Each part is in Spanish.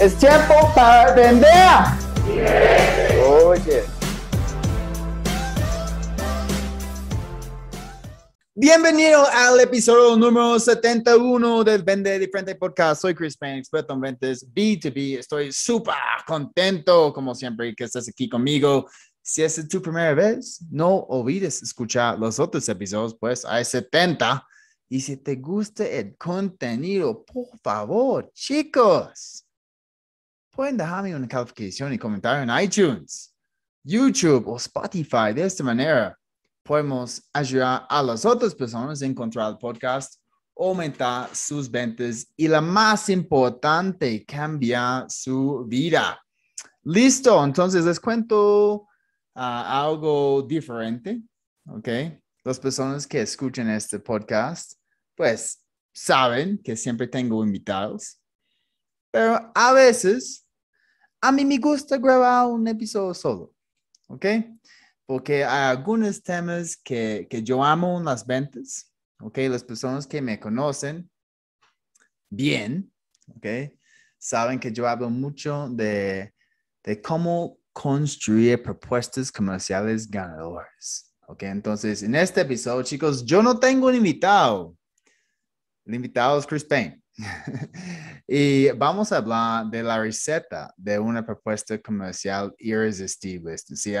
Es tiempo para vender. Oye. Bienvenido al episodio número 71 del Vende Diferente Podcast. Soy Chris Payne, experto en ventas B2B. Estoy súper contento, como siempre, que estés aquí conmigo. Si es tu primera vez, no olvides escuchar los otros episodios, pues hay 70. Y si te gusta el contenido, por favor, chicos, pueden dejarme una calificación y comentario en iTunes, YouTube o Spotify. De esta manera, podemos ayudar a las otras personas a encontrar el podcast, aumentar sus ventas y, lo más importante, cambiar su vida. Listo, entonces les cuento ah, algo diferente, ¿ok? Las personas que escuchan este podcast, pues saben que siempre tengo invitados, pero a veces a mí me gusta grabar un episodio solo, ¿ok? Porque hay algunos temas que, yo amo en las ventas, ¿ok? Las personas que me conocen bien, ¿ok? Saben que yo hablo mucho de, de cómo construir propuestas comerciales ganadoras, ¿ok? Entonces, en este episodio, chicos, yo no tengo un invitado. El invitado es Chris Payne. y vamos a hablar de la receta de una propuesta comercial irresistible, Es decir,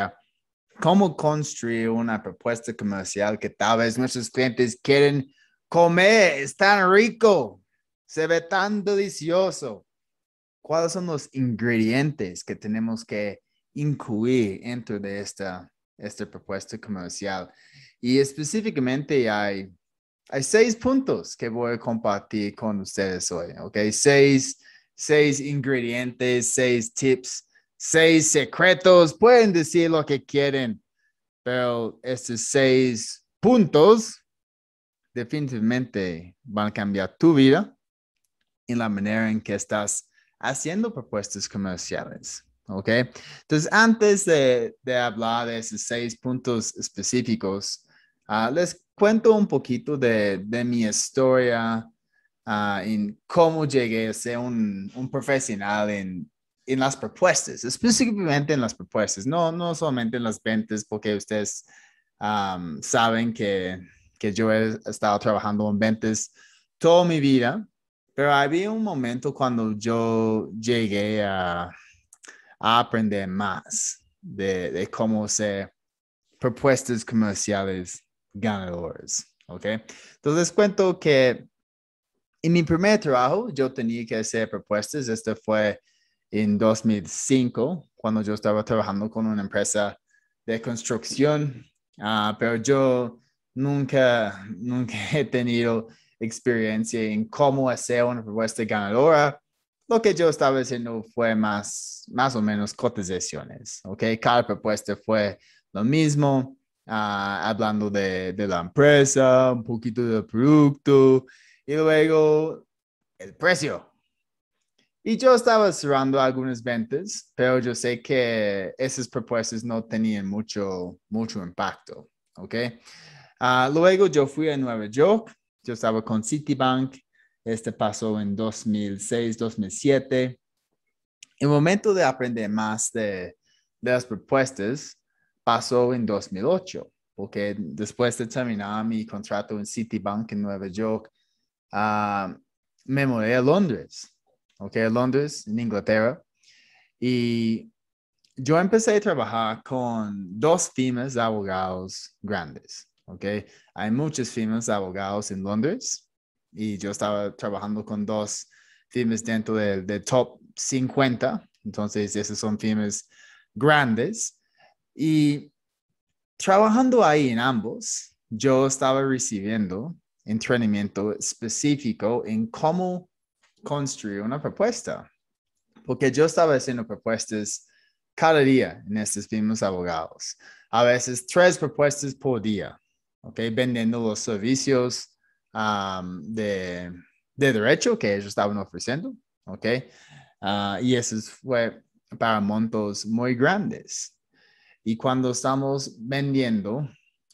cómo construir una propuesta comercial que tal vez nuestros clientes quieren comer, es tan rico, se ve tan delicioso. ¿Cuáles son los ingredientes que tenemos que incluir dentro de esta, esta propuesta comercial? Y específicamente hay hay seis puntos que voy a compartir con ustedes hoy, ¿ok? Seis, seis ingredientes, seis tips, seis secretos. Pueden decir lo que quieren, pero estos seis puntos definitivamente van a cambiar tu vida y la manera en que estás haciendo propuestas comerciales. ¿Ok? Entonces, antes de, hablar de esos seis puntos específicos, ah, les cuento un poquito de, mi historia ah, en cómo llegué a ser un, profesional en, en, las propuestas, específicamente en las propuestas, no, no solamente en las ventas, porque ustedes saben que, yo he estado trabajando en ventas toda mi vida, pero había un momento cuando yo llegué a, aprender más de, de cómo hacer propuestas comerciales ganadores. ¿Ok? Entonces cuento que en mi primer trabajo yo tenía que hacer propuestas. Este fue en 2005, cuando yo estaba trabajando con una empresa de construcción, ah, pero yo nunca, nunca he tenido experiencia en cómo hacer una propuesta ganadora. Lo que yo estaba haciendo fue más, más o menos cotizaciones, ¿ok? Cada propuesta fue lo mismo. Ah, hablando de, la empresa, un poquito del producto y luego el precio. Y yo estaba cerrando algunas ventas, pero yo sé que esas propuestas no tenían mucho, mucho impacto, ¿ok? Ah, luego yo fui a Nueva York, yo estaba con Citibank, este pasó en 2006, 2007. El momento de aprender más de las propuestas pasó en 2008, porque después de terminar mi contrato en Citibank en Nueva York, ah, me mudé a Londres, ¿ok? Londres, en Inglaterra. Y yo empecé a trabajar con dos firmas de abogados grandes, ¿ok? Hay muchas firmas de abogados en Londres y yo estaba trabajando con dos firmas dentro del de top 50, entonces esas son firmas grandes. Y trabajando ahí en ambos, yo estaba recibiendo entrenamiento específico en cómo construir una propuesta, porque yo estaba haciendo propuestas cada día en estos mismos abogados, a veces tres propuestas por día, ¿ok? Vendiendo los servicios um, de, derecho que ellos estaban ofreciendo, ¿ok? Ah, y eso fue para montos muy grandes. Y cuando estamos vendiendo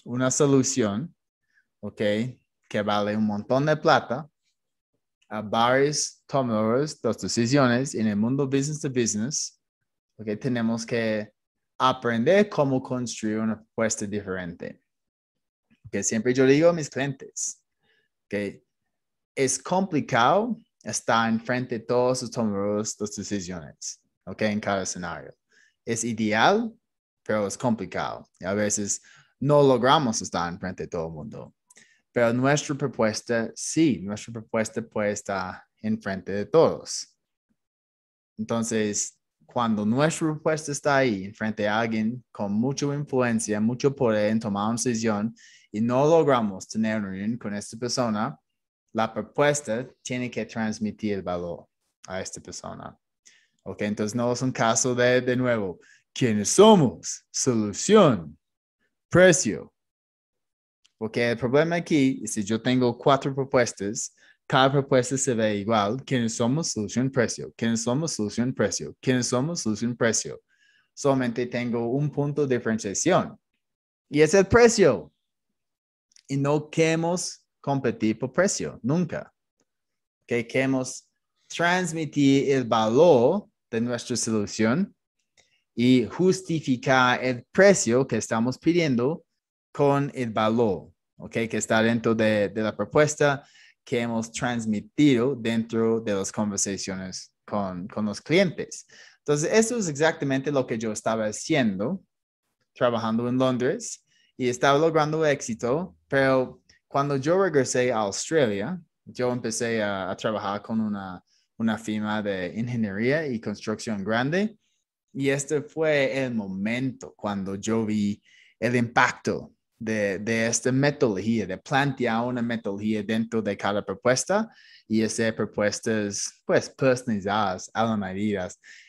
una solución, ¿ok? Que vale un montón de plata a varios tomadores de decisiones en el mundo business to business, ¿ok? Tenemos que aprender cómo construir una propuesta diferente. Que siempre yo digo a mis clientes, que es complicado estar enfrente de todos los tomadores de decisiones, ¿ok? En cada escenario. Es ideal pero es complicado. Y a veces no logramos estar enfrente de todo el mundo. Pero nuestra propuesta, sí, nuestra propuesta puede estar enfrente de todos. Entonces, cuando nuestra propuesta está ahí, frente de alguien con mucha influencia, mucho poder en tomar una decisión y no logramos tener una reunión con esta persona, la propuesta tiene que transmitir el valor a esta persona. Ok, entonces no es un caso de, de nuevo, ¿Quiénes somos? Solución. Precio. Porque el problema aquí es si yo tengo cuatro propuestas, cada propuesta se ve igual. ¿Quiénes somos? Solución, precio. ¿Quiénes somos? Solución, precio. ¿Quiénes somos? Solución, precio. Solamente tengo un punto de diferenciación y es el precio. Y no queremos competir por precio, nunca. queremos transmitir el valor de nuestra solución y justifica el precio que estamos pidiendo con el valor, Que está dentro de, la propuesta que hemos transmitido dentro de las conversaciones con, los clientes. Entonces, eso es exactamente lo que yo estaba haciendo, trabajando en Londres y estaba logrando éxito, pero cuando yo regresé a Australia, yo empecé a, trabajar con una firma de ingeniería y construcción grande y este fue el momento cuando yo vi el impacto de, de, esta metodología, de plantear una metodología dentro de cada propuesta y hacer propuestas pues personalizadas a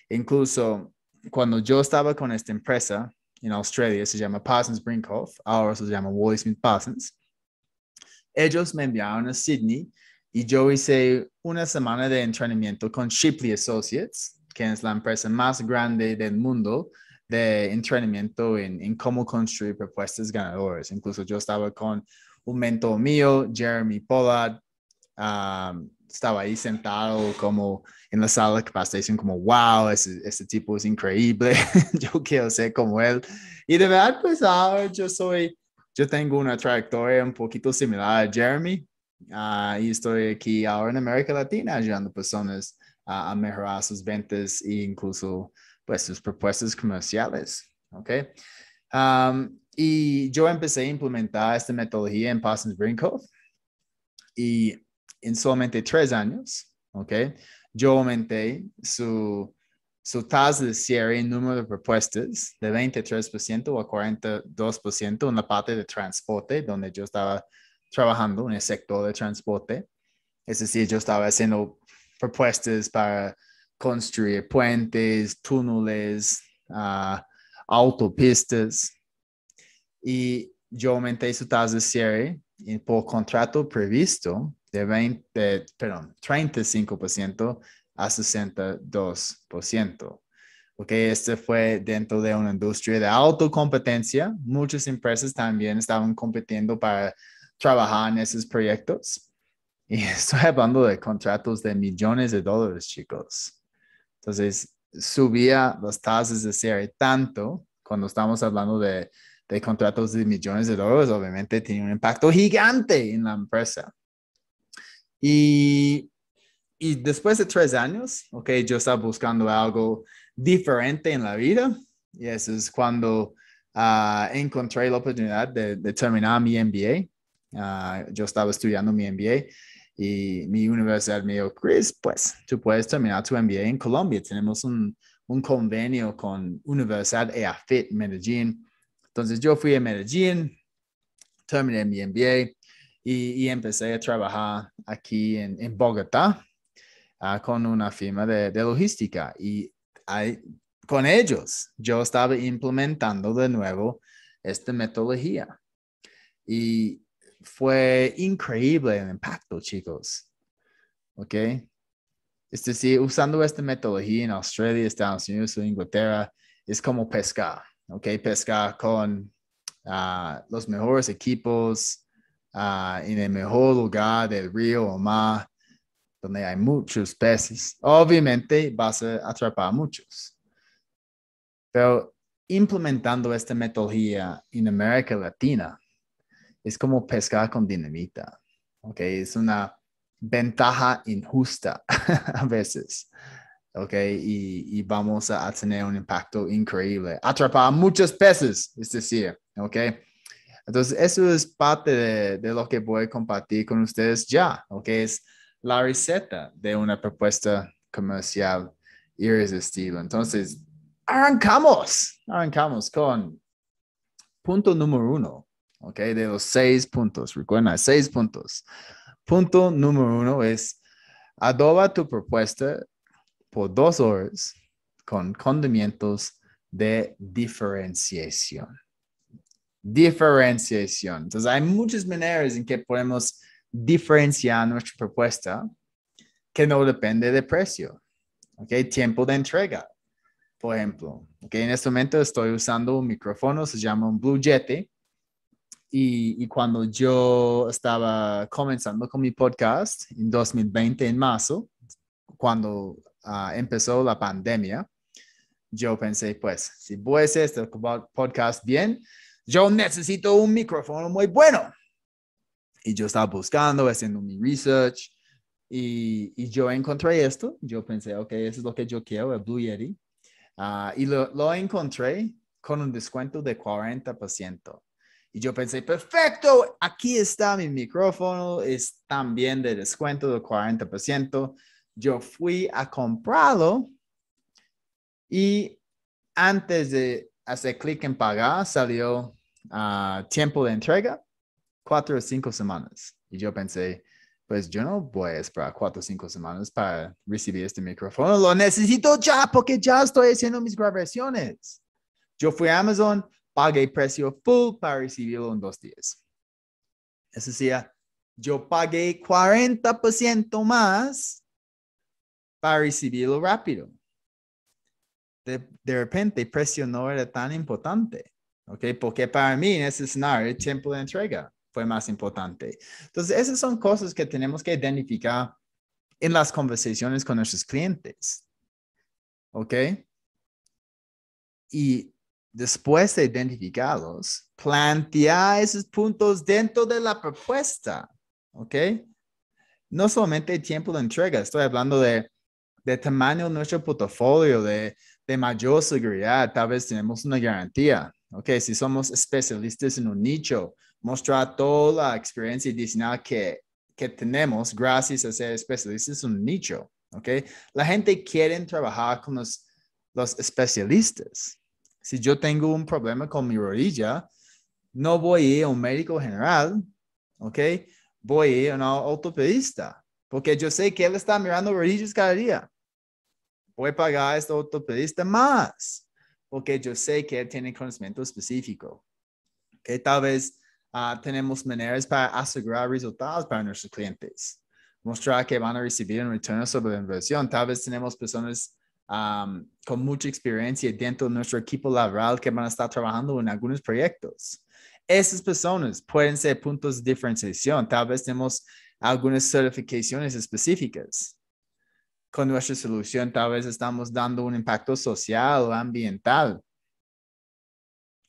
Incluso cuando yo estaba con esta empresa en Australia, se llama Parsons Brinkhoff, ahora se llama Wally Smith Parsons, ellos me enviaron a Sydney y yo hice una semana de entrenamiento con Shipley Associates, que es la empresa más grande del mundo de entrenamiento en, cómo construir propuestas ganadoras. Incluso yo estaba con un mentor mío, Jeremy Pollard, um, estaba ahí sentado como en la sala de capacitación, como, wow, ese, ese tipo es increíble, yo quiero ser como él. Y de verdad, pues ahora yo soy, yo tengo una trayectoria un poquito similar a Jeremy ah, y estoy aquí ahora en América Latina ayudando personas a, mejorar sus ventas e incluso pues sus propuestas comerciales. ¿ok? y yo empecé a implementar esta metodología en Parsons Brain y en solamente tres años, ¿ok? Yo aumenté su, su tasa de cierre en número de propuestas de 23% a 42% en la parte de transporte, donde yo estaba trabajando en el sector de transporte. Es decir, yo estaba haciendo propuestas para construir puentes, túneles, ah, autopistas. Y yo aumenté su tasa de cierre por contrato previsto de, 20, 35% a 62%. porque este fue dentro de una industria de autocompetencia. Muchas empresas también estaban compitiendo para trabajar en esos proyectos. Y estoy hablando de contratos de millones de dólares, chicos. Entonces, subía las tasas de cierre tanto cuando estamos hablando de, contratos de millones de dólares, obviamente tiene un impacto gigante en la empresa. Y, después de tres años, ok, yo estaba buscando algo diferente en la vida y eso es cuando ah, encontré la oportunidad de, terminar mi MBA. Ah, yo estaba estudiando mi MBA y mi universidad me dijo, Chris, pues tú puedes terminar tu MBA en Colombia. Tenemos un, un convenio con Universidad EAFIT Medellín. Entonces yo fui a Medellín, terminé mi MBA y, y empecé a trabajar aquí en, Bogotá ah, con una firma de, de logística. Y con ellos yo estaba implementando de nuevo esta metodología. Y fue increíble el impacto, chicos. ¿Ok? Es este decir, usando esta metodología en Australia, Estados Unidos o Inglaterra, es como pescar, ¿ok? Pescar con ah, los mejores equipos ah, en el mejor lugar del río o mar, donde hay muchos peces. Obviamente vas a atrapar muchos. Pero implementando esta metodología en América Latina, es como pescar con dinamita, ¿ok? Es una ventaja injusta a veces, ¿ok? Y, vamos a tener un impacto increíble. Atrapar muchos peces, es decir, ¿ok? Entonces, eso es parte de, de, lo que voy a compartir con ustedes ya, ¿ok? Es la receta de una propuesta comercial irresistible. Entonces, arrancamos, arrancamos con punto número uno, ¿ok? De los seis puntos, recuerda, seis puntos. Punto número uno es adoba tu propuesta por dos horas con condimentos de diferenciación. Diferenciación. Entonces, hay muchas maneras en que podemos diferenciar nuestra propuesta que no depende de precio, ¿ok? Tiempo de entrega, por ejemplo. que En este momento estoy usando un micrófono, se llama un Blue jetty y, cuando yo estaba comenzando con mi podcast en 2020, en marzo, cuando ah, empezó la pandemia, yo pensé, pues, si voy a hacer este podcast bien, yo necesito un micrófono muy bueno. Y yo estaba buscando, haciendo mi research, y, yo encontré esto. Yo pensé, ok, eso es lo que yo quiero, el Blue Yeti. Ah, y lo, lo encontré con un descuento de 40%. Y yo pensé, perfecto, aquí está mi micrófono, es también de descuento del 40%. Yo fui a comprarlo y antes de hacer clic en pagar salió ah, tiempo de entrega, cuatro o cinco semanas. Y yo pensé, pues yo no voy a esperar cuatro o cinco semanas para recibir este micrófono. Lo necesito ya porque ya estoy haciendo mis grabaciones. Yo fui a Amazon, pagué precio full para recibirlo en dos días. Eso decir, yo pagué 40% más para recibirlo rápido. De, de, repente, el precio no era tan importante, ¿ok? Porque para mí en ese escenario, el tiempo de entrega fue más importante. Entonces, esas son cosas que tenemos que identificar en las conversaciones con nuestros clientes, ¿ok? Y después de identificarlos, plantea esos puntos dentro de la propuesta, ¿ok? No solamente el tiempo de entrega, estoy hablando de, tamaño de nuestro portafolio, de, mayor seguridad, tal vez tenemos una garantía, ¿ok? Si somos especialistas en un nicho, mostrar toda la experiencia adicional que, que tenemos gracias a ser especialistas en un nicho, ¿ok? La gente quiere trabajar con los, los especialistas. Si yo tengo un problema con mi rodilla, no voy a ir a un médico general, ¿ok? Voy a un ortopedista, porque yo sé que él está mirando rodillas cada día. Voy a pagar a este ortopedista más, porque yo sé que él tiene conocimiento específico. Que tal vez ah, tenemos maneras para asegurar resultados para nuestros clientes, mostrar que van a recibir un retorno sobre la inversión. Tal vez tenemos personas con mucha experiencia dentro de nuestro equipo laboral que van a estar trabajando en algunos proyectos. Esas personas pueden ser puntos de diferenciación. Tal vez tenemos algunas certificaciones específicas. Con nuestra solución, tal vez estamos dando un impacto social o ambiental.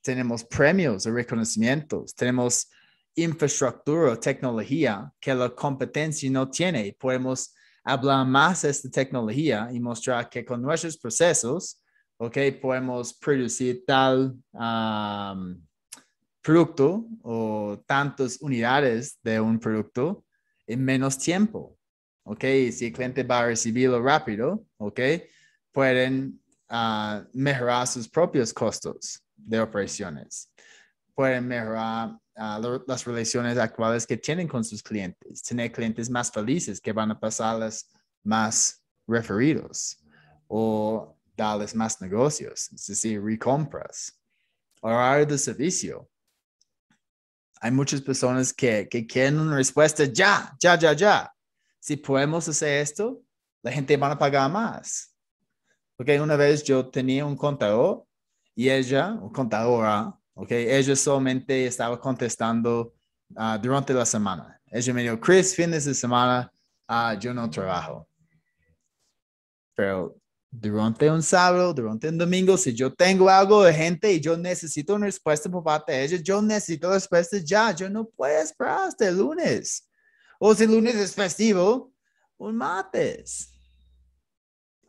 Tenemos premios o reconocimientos. Tenemos infraestructura o tecnología que la competencia no tiene. Podemos habla más esta tecnología y mostrar que con nuestros procesos, ¿ok? Podemos producir tal producto o tantas unidades de un producto en menos tiempo, ¿ok? si el cliente va a recibirlo rápido, ¿ok? Pueden ah, mejorar sus propios costos de operaciones pueden mejorar ah, las relaciones actuales que tienen con sus clientes, tener clientes más felices que van a pasarles más referidos o darles más negocios, es decir, recompras, horario de servicio. Hay muchas personas que, quieren una respuesta ya, ya, ya, ya. Si podemos hacer esto, la gente va a pagar más. Porque una vez yo tenía un contador y ella, un contadora, ¿ok? Ella solamente estaba contestando ah, durante la semana. Ella me dijo, Chris, fines de semana ah, yo no trabajo. Pero durante un sábado, durante un domingo, si yo tengo algo de gente y yo necesito una respuesta por parte de ellos, yo necesito respuestas ya, yo no puedo esperar hasta el lunes. O si el lunes es festivo, un martes.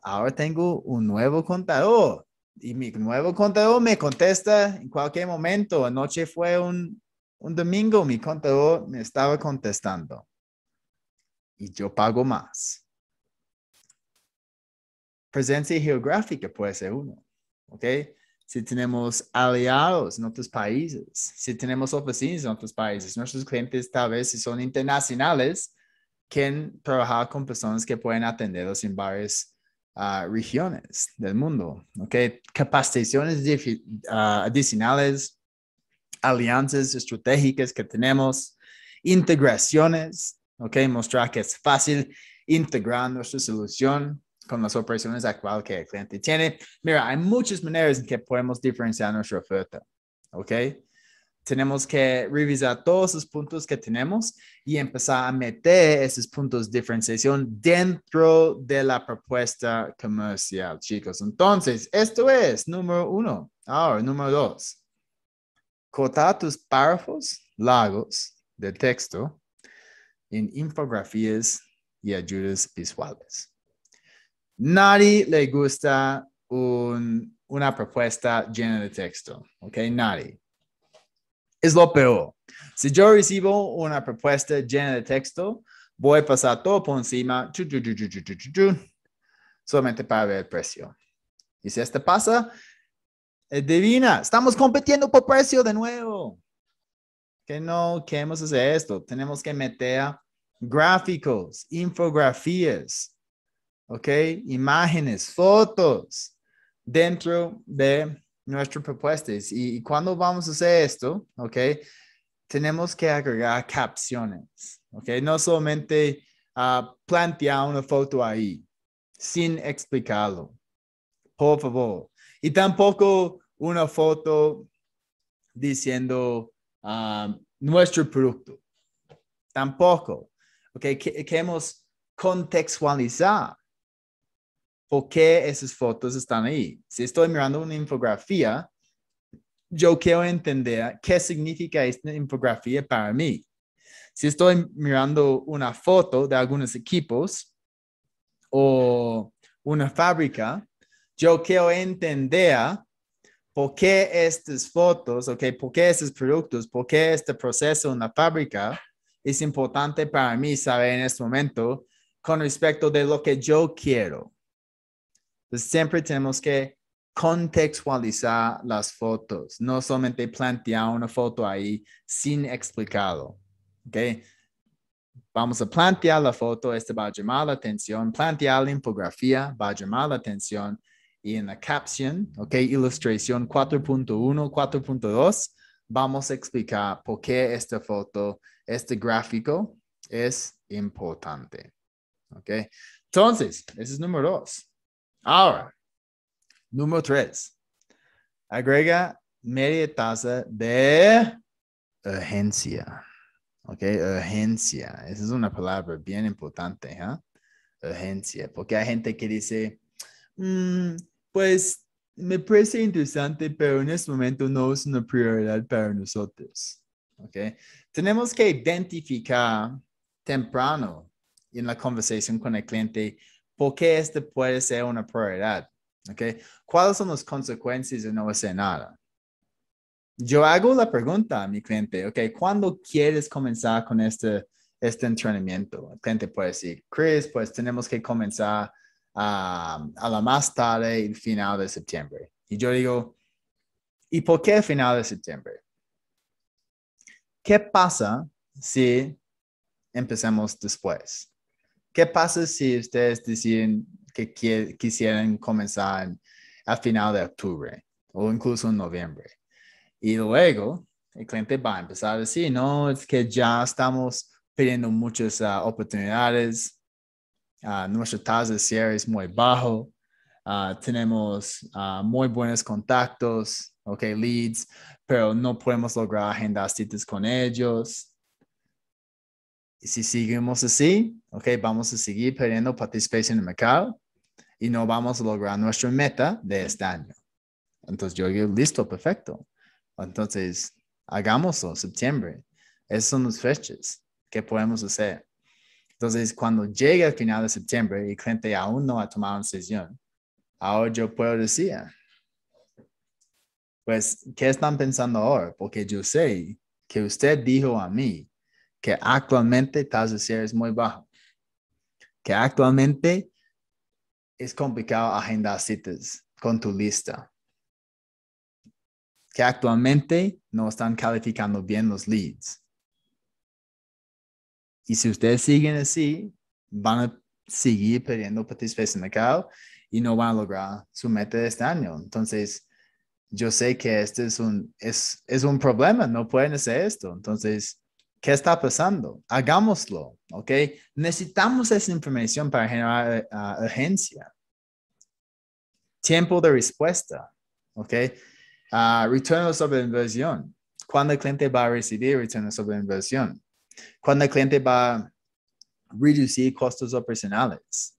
Ahora tengo un nuevo contador y mi nuevo contador me contesta en cualquier momento. Anoche fue un, un domingo, mi contador me estaba contestando y yo pago más. Presencia geográfica puede ser uno, ¿ok? Si tenemos aliados en otros países, si tenemos oficinas en otros países, nuestros clientes tal vez si son internacionales, quieren trabajar con personas que pueden atenderlos en varios regiones del mundo, ¿ok? Capacitaciones ah, adicionales, alianzas estratégicas que tenemos, integraciones, ¿ok? Mostrar que es fácil integrar nuestra solución con las operaciones actuales que el cliente tiene. Mira, hay muchas maneras en que podemos diferenciar nuestra oferta, ¿ok? tenemos que revisar todos los puntos que tenemos y empezar a meter esos puntos de diferenciación dentro de la propuesta comercial, chicos. Entonces, esto es número uno. Ahora, número dos. Cortar tus párrafos largos de texto en infografías y ayudas visuales. Nadie le gusta una propuesta llena de texto, ¿ok? Nadie es lo peor. Si yo recibo una propuesta llena de texto, voy a pasar todo por encima, solamente para ver el precio. Y si este pasa, eh, divina, estamos compitiendo por precio de nuevo. Que no queremos hacer esto. Tenemos que meter gráficos, infografías, ¿ok? Imágenes, fotos dentro de nuestras propuestas. Y, cuando vamos a hacer esto, ¿ok? Tenemos que agregar capciones, ¿ok? No solamente ah, plantear una foto ahí sin explicarlo, por favor. Y tampoco una foto diciendo ah, nuestro producto, tampoco. Ok, queremos contextualizar por qué esas fotos están ahí. Si estoy mirando una infografía, yo quiero entender qué significa esta infografía para mí. Si estoy mirando una foto de algunos equipos o una fábrica, yo quiero entender por qué estas fotos, por qué estos productos, por qué este proceso en la fábrica es importante para mí saber en este momento con respecto de lo que yo quiero. Entonces, siempre tenemos que contextualizar las fotos, no solamente plantear una foto ahí sin explicado. ¿okay? Vamos a plantear la foto, este va a llamar la atención, plantear la infografía, va a llamar la atención y en la caption, okay, Ilustración 4.1, 4.2, vamos a explicar por qué esta foto, este gráfico es importante, Okay, Entonces, ese es número dos. Ahora, número tres, agrega media taza de urgencia. ¿Ok? Urgencia. Esa es una palabra bien importante. ¿eh? Urgencia. Porque hay gente que dice, mm, pues me parece interesante, pero en este momento no es una prioridad para nosotros. ¿Ok? Tenemos que identificar temprano en la conversación con el cliente ¿Por qué este puede ser una prioridad? ¿Cuáles son las consecuencias de no hacer nada? Yo hago la pregunta a mi cliente, ¿ok? ¿Cuándo quieres comenzar con este, este entrenamiento? El cliente puede decir, Chris, pues tenemos que comenzar um, a la más tarde, el final de septiembre. Y yo digo, ¿y por qué final de septiembre? ¿Qué pasa si empezamos después? ¿Qué pasa si ustedes deciden que quisieran comenzar a final de octubre o incluso en noviembre? Y luego el cliente va a empezar a decir, no, es que ya estamos pidiendo muchas ah, oportunidades, uh, nuestra tasa de cierre es muy bajo, ah, tenemos muy buenos contactos, ok, leads, pero no podemos lograr agendar citas con ellos. Y si seguimos así, ok, vamos a seguir perdiendo participación en el mercado y no vamos a lograr nuestra meta de este año. Entonces yo digo, listo, perfecto. Entonces, hagámoslo, septiembre. Esas son las fechas que podemos hacer. Entonces, cuando llegue el final de septiembre y el cliente aún no ha tomado una decisión, ahora yo puedo decir, pues, ¿qué están pensando ahora? Porque yo sé que usted dijo a mí que actualmente tasa de cierre es muy baja, que actualmente es complicado agendar citas con tu lista, que actualmente no están calificando bien los leads. Y si ustedes siguen así, van a seguir perdiendo participación en el mercado y no van a lograr su meta de este año. Entonces, yo sé que este es un, es un problema, no pueden hacer esto. Entonces, ¿Qué está pasando? Hagámoslo, ¿ok? Necesitamos esa información para generar ah, urgencia. agencia. Tiempo de respuesta, ¿ok? Ah, retorno sobre inversión. ¿Cuándo el cliente va a recibir retorno sobre inversión? ¿Cuándo el cliente va a reducir costos operacionales?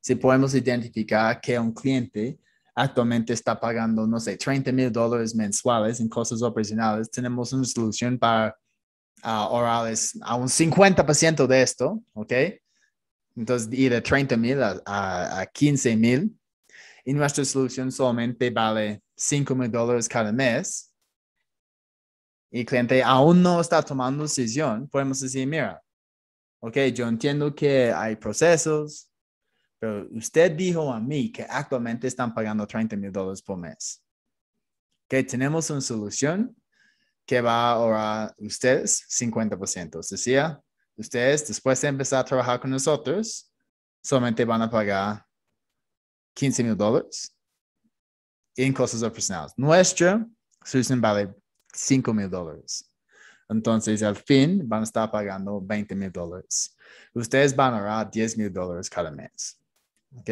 Si podemos identificar que un cliente actualmente está pagando, no sé, 30 mil dólares mensuales en costos operacionales, tenemos una solución para orales a un 50% de esto, ¿ok? Entonces, ir de 30 mil a, 15 mil. Y nuestra solución solamente vale 5 mil dólares cada mes. Y el cliente aún no está tomando decisión. Podemos decir, mira, ok, yo entiendo que hay procesos, pero usted dijo a mí que actualmente están pagando 30 mil dólares por mes. Que tenemos una solución que va a ustedes 50%. Decía, ustedes después de empezar a trabajar con nosotros, solamente van a pagar 15 mil dólares en costos personal. Nuestra Susan, vale 5 mil dólares. Entonces, al fin van a estar pagando 20 mil dólares. Ustedes van a ahorrar 10 mil dólares cada mes. ¿Ok?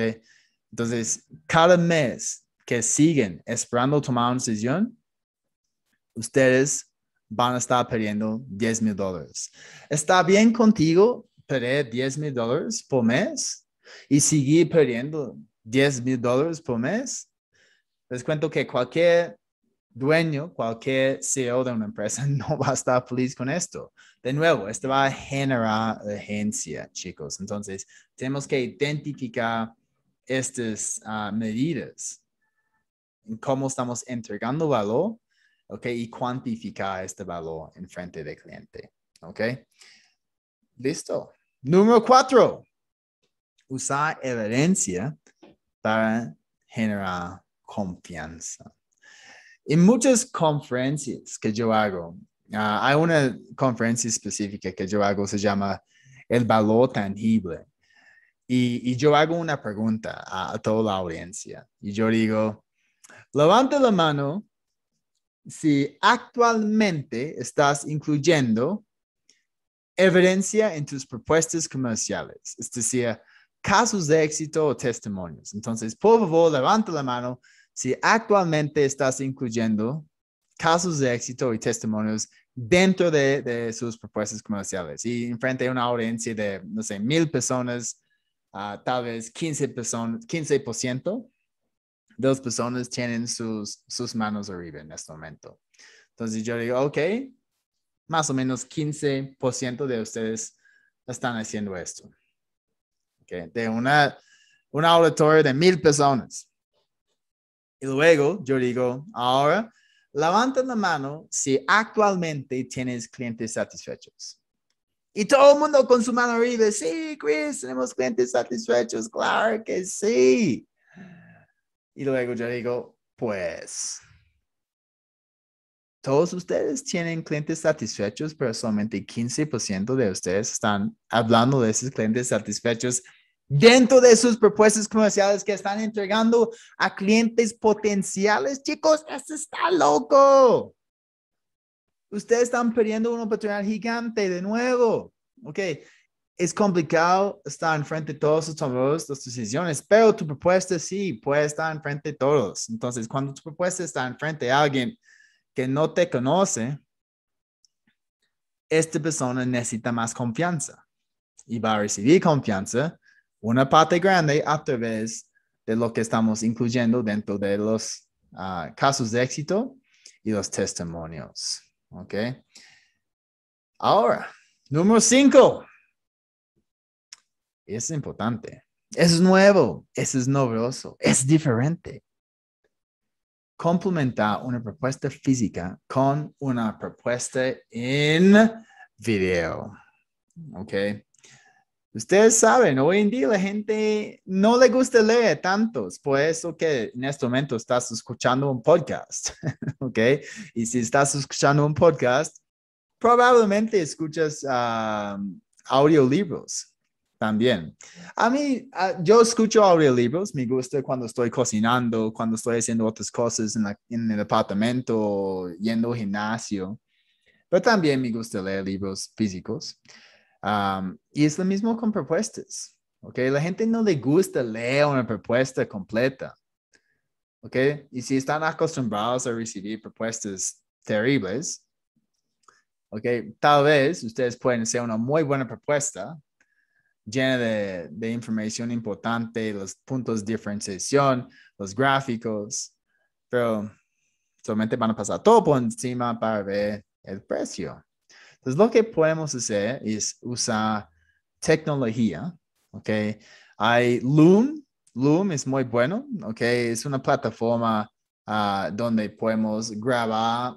Entonces, cada mes que siguen esperando tomar una decisión, ustedes van a estar perdiendo 10 mil dólares. ¿Está bien contigo perder 10 mil dólares por mes y seguir perdiendo 10 mil dólares por mes? Les cuento que cualquier dueño, cualquier CEO de una empresa no va a estar feliz con esto. De nuevo, esto va a generar urgencia, chicos. Entonces, tenemos que identificar estas ah, medidas en cómo estamos entregando valor y cuantificar este valor en frente del cliente, Listo. Número cuatro, usar evidencia para generar confianza. En muchas conferencias que yo hago, ah, hay una conferencia específica que yo hago, se llama El valor tangible. Y, yo hago una pregunta a, a toda la audiencia y yo digo, levante la mano si actualmente estás incluyendo evidencia en tus propuestas comerciales, es decir, casos de éxito o testimonios. Entonces, por favor, levanta la mano si actualmente estás incluyendo casos de éxito y testimonios dentro de, de sus propuestas comerciales. Y enfrente a una audiencia de, no sé, mil personas, ah, tal vez 15%, 15% dos personas tienen sus, sus manos arriba en este momento. Entonces yo digo, ok, más o menos 15% de ustedes están haciendo esto. de una, un auditorio de mil personas. Y luego yo digo, ahora levanta la mano si actualmente tienes clientes satisfechos. Y todo el mundo con su mano arriba, sí, Chris, tenemos clientes satisfechos, claro que sí. Y luego yo digo, pues, todos ustedes tienen clientes satisfechos, pero solamente 15% de ustedes están hablando de esos clientes satisfechos dentro de sus propuestas comerciales que están entregando a clientes potenciales. Chicos, esto está loco. Ustedes están perdiendo una oportunidad gigante de nuevo. Ok, es complicado estar enfrente de todos tomadores las decisiones, pero tu propuesta sí puede estar enfrente de todos. Entonces, cuando tu propuesta está enfrente de alguien que no te conoce, esta persona necesita más confianza y va a recibir confianza, una parte grande a través de lo que estamos incluyendo dentro de los ah, casos de éxito y los testimonios. ¿Ok? Ahora, número cinco es importante. Es nuevo, es novedoso, es diferente. Complementar una propuesta física con una propuesta en video. ¿Ok? Ustedes saben, hoy en día la gente no le gusta leer tantos, por eso que en este momento estás escuchando un podcast, ¿ok? Y si estás escuchando un podcast, probablemente escuchas ah, audiolibros, también. A mí, ah, yo escucho libros me gusta cuando estoy cocinando, cuando estoy haciendo otras cosas en, el apartamento, yendo al gimnasio, pero también me gusta leer libros físicos. y es lo mismo con propuestas, ¿ok? La gente no le gusta leer una propuesta completa, ¿ok? Y si están acostumbrados a recibir propuestas terribles, ¿ok? Tal vez ustedes pueden ser una muy buena propuesta, llena de, información importante, los puntos de diferenciación, los gráficos, pero solamente van a pasar todo por encima para ver el precio. Entonces, lo que podemos hacer es usar tecnología, ¿ok? Hay Loom, Loom es muy bueno, ¿ok? Es una plataforma ah, donde podemos grabar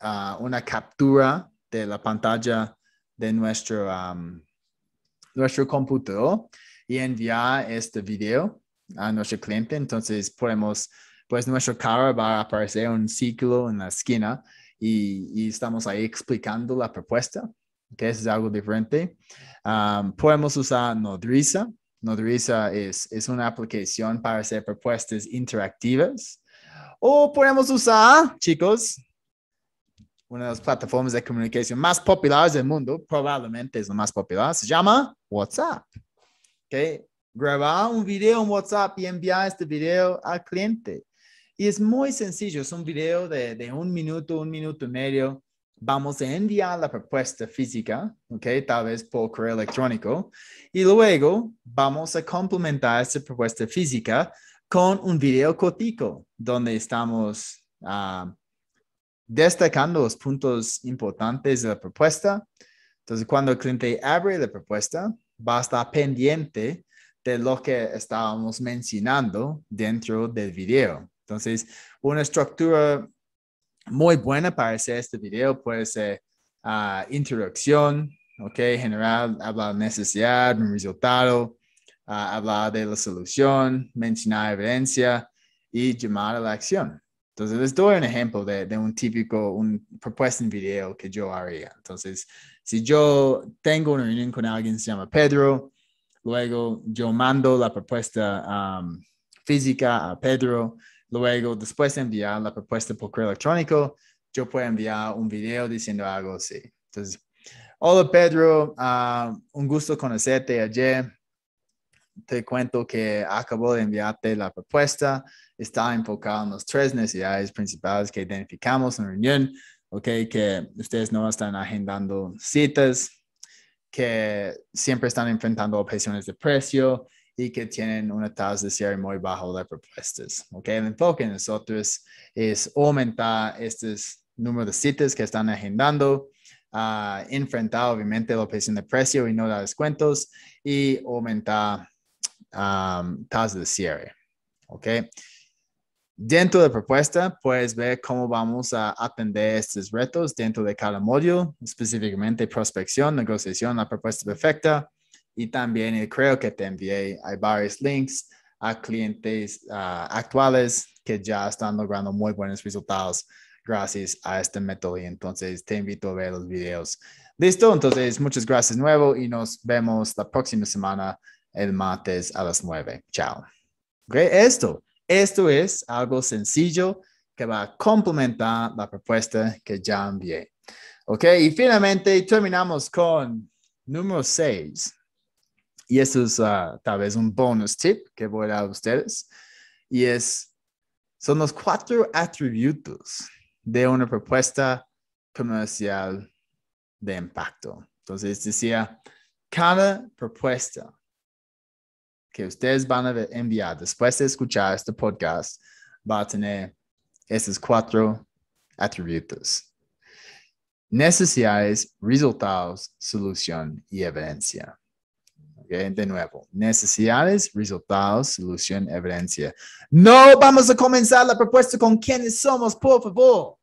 ah, una captura de la pantalla de nuestro, um, nuestro computador y enviar este video a nuestro cliente. Entonces podemos, pues nuestro carro va a aparecer un ciclo en la esquina y, estamos ahí explicando la propuesta, que es algo diferente. Ah, podemos usar Nodriza. Nodriza es, es una aplicación para hacer propuestas interactivas. O podemos usar, chicos, una de las plataformas de comunicación más populares del mundo, probablemente es la más popular, se llama WhatsApp. ¿Okay? Grabar un video en WhatsApp y enviar este video al cliente. Y es muy sencillo, es un video de, de un minuto, un minuto y medio. Vamos a enviar la propuesta física, okay Tal vez por correo electrónico. Y luego vamos a complementar esta propuesta física con un video cortico, donde estamos ah, destacando los puntos importantes de la propuesta. Entonces, cuando el cliente abre la propuesta, va a estar pendiente de lo que estábamos mencionando dentro del video. Entonces, una estructura muy buena para hacer este video puede ser ah, introducción, ¿ok? General, hablar de necesidad, un resultado, ah, hablar de la solución, mencionar evidencia y llamar a la acción. Entonces, les doy un ejemplo de, un típico, una propuesta en video que yo haría. Entonces, si yo tengo una reunión con alguien se llama Pedro, luego yo mando la propuesta física a Pedro, luego después de enviar la propuesta por correo electrónico, yo puedo enviar un video diciendo algo así. Entonces, hola Pedro, ah, un gusto conocerte ayer. Te cuento que acabo de enviarte la propuesta está enfocado en las tres necesidades principales que identificamos en la reunión, ¿ok? Que ustedes no están agendando citas, que siempre están enfrentando objeciones de precio y que tienen una tasa de cierre muy baja de propuestas, ¿ok? El enfoque en nosotros es aumentar este número de citas que están agendando, ah, enfrentar obviamente la objeción de precio y no dar descuentos y aumentar ah, tasa tasas de cierre, ¿ok? Dentro de la propuesta, puedes ver cómo vamos a atender estos retos dentro de cada módulo, específicamente prospección, negociación, la propuesta perfecta. Y también creo que te envié, hay varios links a clientes actuales que ya están logrando muy buenos resultados gracias a este método. Y entonces te invito a ver los videos. Listo, entonces muchas gracias nuevo y nos vemos la próxima semana el martes a las 9. Chao. Great, esto. Esto es algo sencillo que va a complementar la propuesta que ya envié. Ok, y finalmente terminamos con número 6. Y esto es ah, tal vez un bonus tip que voy a dar a ustedes. Y es, son los cuatro atributos de una propuesta comercial de impacto. Entonces decía, cada propuesta que ustedes van a enviar después de escuchar este podcast va a tener estos cuatro atributos. Necesidades, resultados, solución y evidencia. de nuevo, necesidades, resultados, solución, evidencia. No vamos a comenzar la propuesta con quiénes somos, por favor.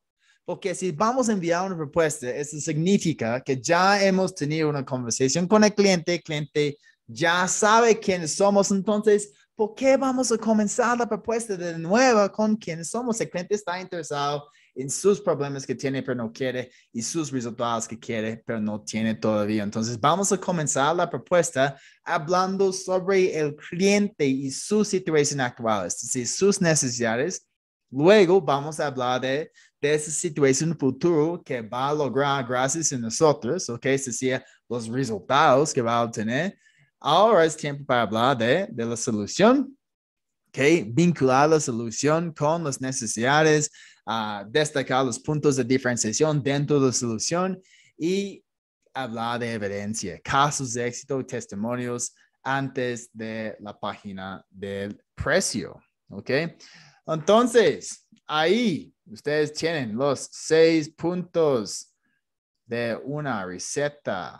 Porque si vamos a enviar una propuesta, eso significa que ya hemos tenido una conversación con el cliente, cliente ya sabe quiénes somos, entonces, ¿por qué vamos a comenzar la propuesta de nuevo con quiénes somos? El cliente está interesado en sus problemas que tiene pero no quiere y sus resultados que quiere pero no tiene todavía. Entonces vamos a comenzar la propuesta hablando sobre el cliente y su situación actual, es decir, sus necesidades. Luego vamos a hablar de, esa situación futura que va a lograr gracias a nosotros, ¿ok? Es decir, los resultados que va a obtener Ahora es tiempo para hablar de, la solución, que vincular la solución con las necesidades, ah, destacar los puntos de diferenciación dentro de la solución y hablar de evidencia, casos de éxito, testimonios antes de la página del precio. ¿Ok? Entonces, ahí ustedes tienen los seis puntos de una receta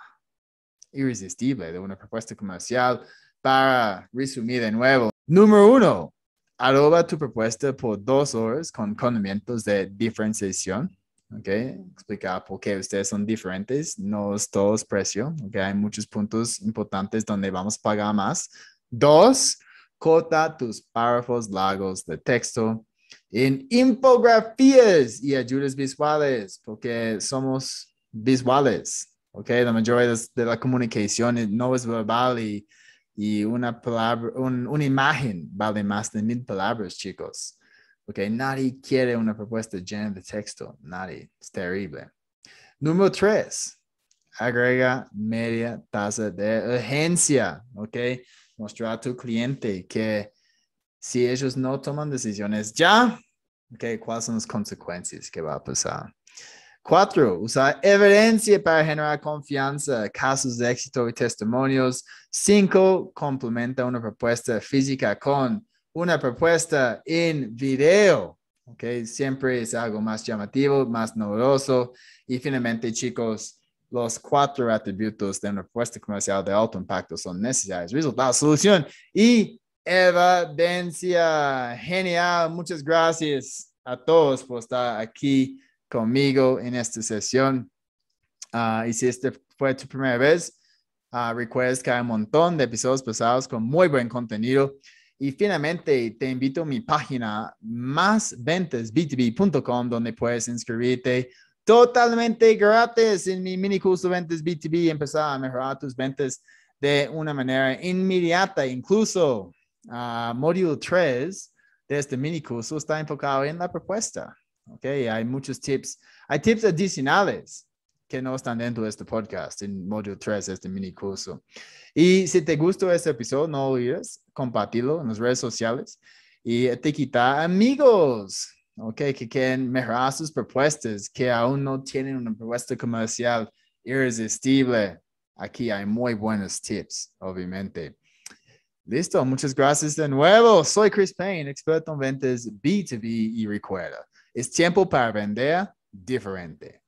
irresistible de una propuesta comercial para resumir de nuevo. Número uno, arroba tu propuesta por dos horas con conocimientos de diferenciación. ¿ok? Explicar por qué ustedes son diferentes, no es todo precio, ¿ok? Hay muchos puntos importantes donde vamos a pagar más. Dos, corta tus párrafos largos de texto en infografías y ayudas visuales, porque somos visuales, ¿okay? La mayoría de, la comunicación no es verbal y, y una palabra, un, una imagen vale más de mil palabras, chicos. Okay, nadie quiere una propuesta llena de texto, nadie, es terrible. Número tres, agrega media tasa de urgencia, ¿ok? Mostrar a tu cliente que si ellos no toman decisiones ya, ¿Cuáles son las consecuencias que va a pasar? Cuatro, usar evidencia para generar confianza, casos de éxito y testimonios. Cinco, complementa una propuesta física con una propuesta en video. ¿ok? Siempre es algo más llamativo, más novedoso. Y finalmente, chicos, los cuatro atributos de una propuesta comercial de alto impacto son necesarios. Resultado, solución y evidencia. Genial. Muchas gracias a todos por estar aquí conmigo en esta sesión. Ah, y si este fue tu primera vez, ah, recuerda que hay un montón de episodios pasados con muy buen contenido. Y finalmente te invito a mi página másventesbtb.com donde puedes inscribirte totalmente gratis en mi mini curso Ventas BTB y empezar a mejorar tus ventas de una manera inmediata. Incluso uh, módulo 3 de este mini curso está enfocado en la propuesta. ¿ok? Hay muchos tips, hay tips adicionales que no están dentro de este podcast, en módulo 3, este mini curso. Y si te gustó este episodio, no olvides compartirlo en las redes sociales y etiquetar amigos, ¿ok? Que quieren mejorar sus propuestas, que aún no tienen una propuesta comercial irresistible. Aquí hay muy buenos tips, obviamente. Listo, muchas gracias de nuevo. Soy Chris Payne, experto en ventas B2B y recuerda. Es tiempo para vender diferente.